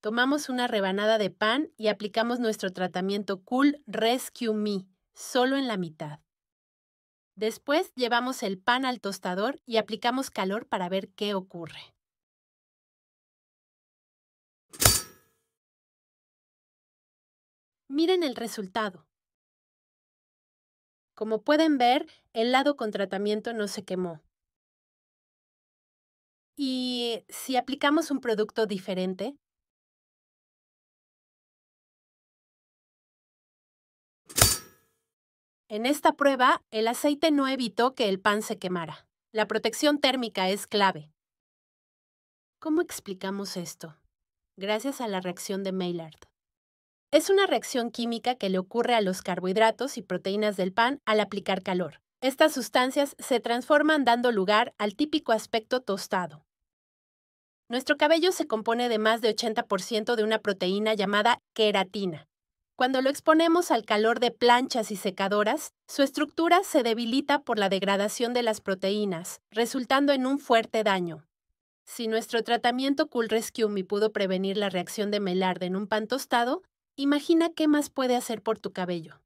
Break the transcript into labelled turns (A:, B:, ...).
A: Tomamos una rebanada de pan y aplicamos nuestro tratamiento Cool Rescue Me, solo en la mitad. Después llevamos el pan al tostador y aplicamos calor para ver qué ocurre.
B: Miren el resultado. Como
A: pueden ver, el lado con tratamiento no se quemó. Y si aplicamos un producto diferente, En esta prueba, el aceite no evitó que el pan se quemara. La protección térmica es clave. ¿Cómo explicamos esto? Gracias a la reacción de Maillard. Es una reacción química que le ocurre a los carbohidratos y proteínas del pan al aplicar calor. Estas sustancias se transforman dando lugar al típico aspecto tostado. Nuestro cabello se compone de más de 80% de una proteína llamada queratina, cuando lo exponemos al calor de planchas y secadoras, su estructura se debilita por la degradación de las proteínas, resultando en un fuerte daño. Si nuestro tratamiento Cool Rescue Me pudo prevenir la reacción de Melarde en un pan tostado, imagina qué más puede hacer por tu cabello.